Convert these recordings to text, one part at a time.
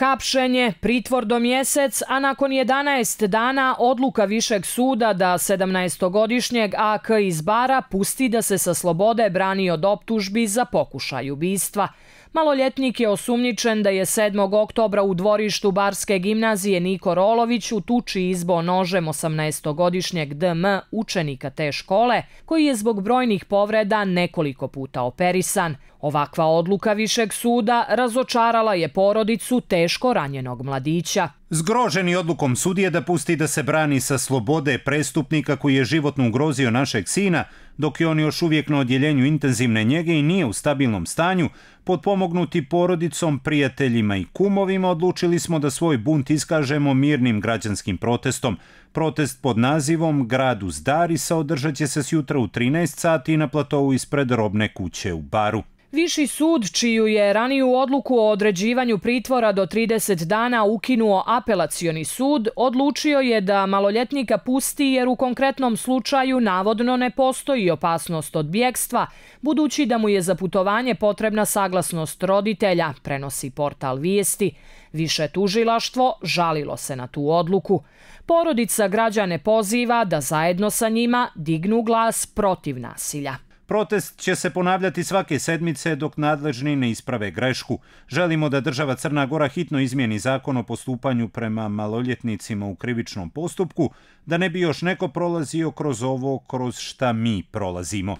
hapšenje, pritvor do mjesec, a nakon 11 dana odluka Višeg suda da 17-godišnjeg AK iz Bara pusti da se sa slobode brani od optužbi za pokušaj ubistva. Maloljetnik je osumnjičen da je 7. oktobra u dvorištu Barske gimnazije Niko Rolović u tuči izbo nožem 18-godišnjeg DM učenika te škole, koji je zbog brojnih povreda nekoliko puta operisan. Ovakva odluka Višeg suda razočarala je porodicu teško ranjenog mladića. Zgroženi odlukom sudije da pusti da se brani sa slobode prestupnika koji je životno ugrozio našeg sina, dok je on još uvijek na odjeljenju intenzivne njege i nije u stabilnom stanju, podpomognuti porodicom, prijateljima i kumovima odlučili smo da svoj bunt iskažemo mirnim građanskim protestom. Protest pod nazivom Gradu Zdarisa održat će se sjutra u 13 sati na platovu ispred robne kuće u Baru. Viši sud, čiju je raniju odluku o određivanju pritvora do 30 dana ukinuo apelacioni sud, odlučio je da maloljetnika pusti jer u konkretnom slučaju navodno ne postoji opasnost od bjekstva, budući da mu je za putovanje potrebna saglasnost roditelja, prenosi portal Vijesti. Više tužilaštvo žalilo se na tu odluku. Porodica građane poziva da zajedno sa njima dignu glas protiv nasilja. Protest će se ponavljati svake sedmice dok nadležni ne isprave grešku. Želimo da država Crna Gora hitno izmijeni zakon o postupanju prema maloljetnicima u krivičnom postupku, da ne bi još neko prolazio kroz ovo kroz šta mi prolazimo.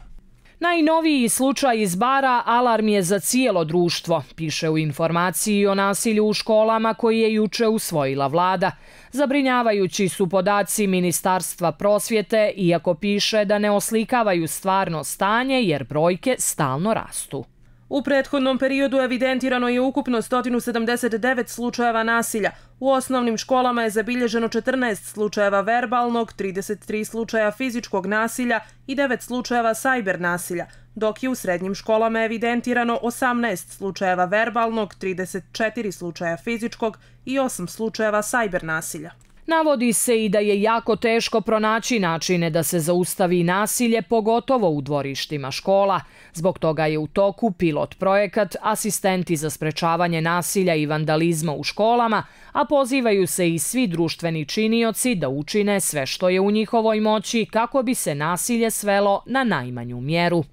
Najnoviji slučaj iz bara alarm je za cijelo društvo, piše u informaciji o nasilju u školama koji je juče usvojila vlada. Zabrinjavajući su podaci Ministarstva prosvjete, iako piše da ne oslikavaju stvarno stanje jer brojke stalno rastu. U prethodnom periodu evidentirano je ukupno 179 slučajeva nasilja. U osnovnim školama je zabilježeno 14 slučajeva verbalnog, 33 slučaja fizičkog nasilja i 9 slučajeva sajber nasilja, dok je u srednjim školama evidentirano 18 slučajeva verbalnog, 34 slučaja fizičkog i 8 slučajeva sajber nasilja. Navodi se i da je jako teško pronaći načine da se zaustavi nasilje, pogotovo u dvorištima škola. Zbog toga je u toku pilot projekat Asistenti za sprečavanje nasilja i vandalizma u školama, a pozivaju se i svi društveni činioci da učine sve što je u njihovoj moći kako bi se nasilje svelo na najmanju mjeru.